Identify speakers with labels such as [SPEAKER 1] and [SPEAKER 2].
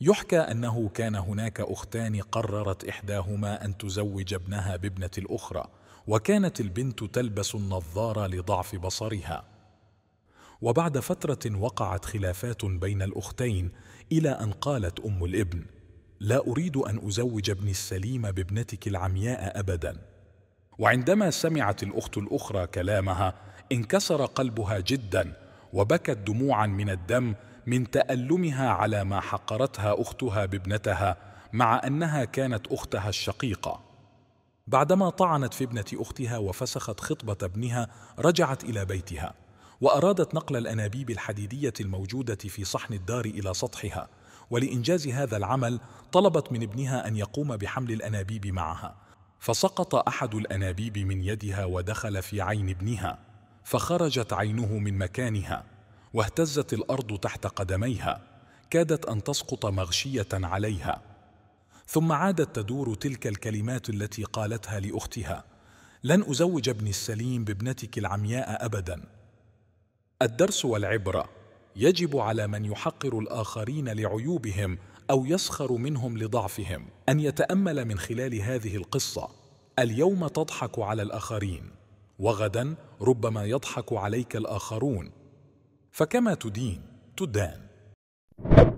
[SPEAKER 1] يحكى انه كان هناك اختان قررت احداهما ان تزوج ابنها بابنه الاخرى وكانت البنت تلبس النظاره لضعف بصرها وبعد فتره وقعت خلافات بين الاختين الى ان قالت ام الابن لا اريد ان ازوج ابني السليم بابنتك العمياء ابدا وعندما سمعت الاخت الاخرى كلامها انكسر قلبها جدا وبكت دموعا من الدم من تألمها على ما حقرتها أختها بابنتها مع أنها كانت أختها الشقيقة بعدما طعنت في ابنة أختها وفسخت خطبة ابنها رجعت إلى بيتها وأرادت نقل الأنابيب الحديدية الموجودة في صحن الدار إلى سطحها ولإنجاز هذا العمل طلبت من ابنها أن يقوم بحمل الأنابيب معها فسقط أحد الأنابيب من يدها ودخل في عين ابنها فخرجت عينه من مكانها واهتزت الارض تحت قدميها كادت ان تسقط مغشيه عليها ثم عادت تدور تلك الكلمات التي قالتها لاختها لن ازوج ابني السليم بابنتك العمياء ابدا الدرس والعبره يجب على من يحقر الاخرين لعيوبهم او يسخر منهم لضعفهم ان يتامل من خلال هذه القصه اليوم تضحك على الاخرين وغدا ربما يضحك عليك الاخرون فكما تدين تدان